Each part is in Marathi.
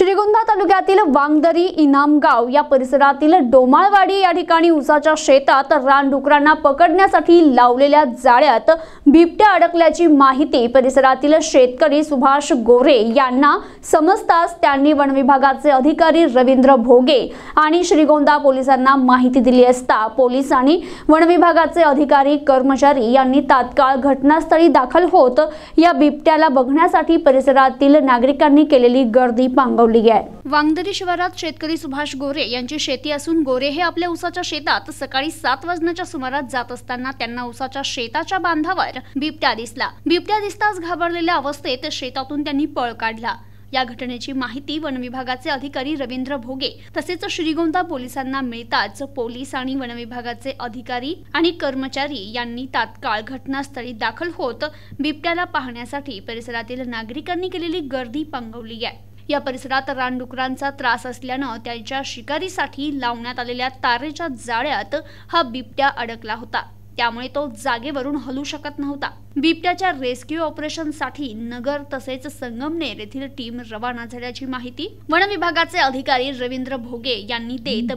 श्रीगोंदा तालुक्यातील वांगदरी इनामगाव या परिसरातील डोमाळवाडी या ठिकाणी उसाच्या शेतात रानडुकरांना पकडण्यासाठी लावलेल्या जाळ्यात बिबट्या अडकल्याची माहिती परिसरातील शेतकरी सुभाष गोरे यांना समजताच त्यांनी वनविभागाचे अधिकारी रवींद्र भोगे आणि श्रीगोंदा पोलिसांना माहिती दिली असता पोलीस आणि वनविभागाचे अधिकारी कर्मचारी यांनी तात्काळ घटनास्थळी दाखल होत या बिबट्याला बघण्यासाठी परिसरातील नागरिकांनी केलेली गर्दी पांगवली लावली आहे वांगदरी शिवारात शेतकरी सुभाष गोरे यांची शेती असून गोरे हे आपल्या उसाच्या शेतात सकाळी सात वाजण्याच्या सुमारात जात असताना त्यांना उसाच्या शेताच्या बांधावर बिबट्या दिसला बिबट्या दिसताच घाबरलेल्या अवस्थेत शेतातून त्यांनी पळ काढला या घटनेची माहिती वन विभागाचे अधिकारी रवींद्र भोगे तसेच श्रीगोंदा पोलिसांना मिळताच पोलीस आणि वन विभागाचे अधिकारी आणि कर्मचारी यांनी तात्काळ घटनास्थळी दाखल होत बिबट्याला पाहण्यासाठी परिसरातील नागरिकांनी केलेली गर्दी पांगवली आहे या परिसरात रानडुकरांचा त्रास असल्यानं त्यांच्या शिकारीसाठी लावण्यात आलेल्या तारेच्या जाळ्यात हा बिबट्या अडकला होता त्यामुळे तो जागेवरून हलू शकत नव्हता बिबट्याच्या रेस्क्यू ऑपरेशनसाठी नगर तसेच संगमनेर येथील टीम रवाना झाल्याची माहिती वन विभागाचे अधिकारी रवींद्र भोगे यांनी देत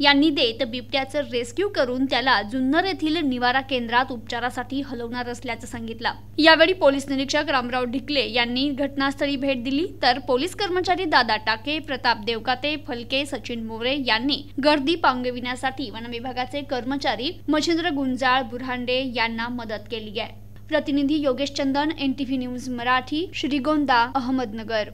यांनी देत बिबट्याचं रेस्क्यू करून त्याला जुन्नर येथील निवारा केंद्रात उपचारासाठी हलवणार असल्याचं सांगितलं यावेळी पोलीस निरीक्षक रामराव ढिकले यांनी घटनास्थळी भेट दिली तर पोलीस कर्मचारी दादा टाके प्रताप देवकाते फलके सचिन मोरे यांनी गर्दी पांगविण्यासाठी वन विभागाचे कर्मचारी मच्छिंद्र गुंजा तुषार बुरहांडे यांना मदत केली आहे प्रतिनिधी Yogesh Chandan N T V news Marathi Shrigonda Ahmednagar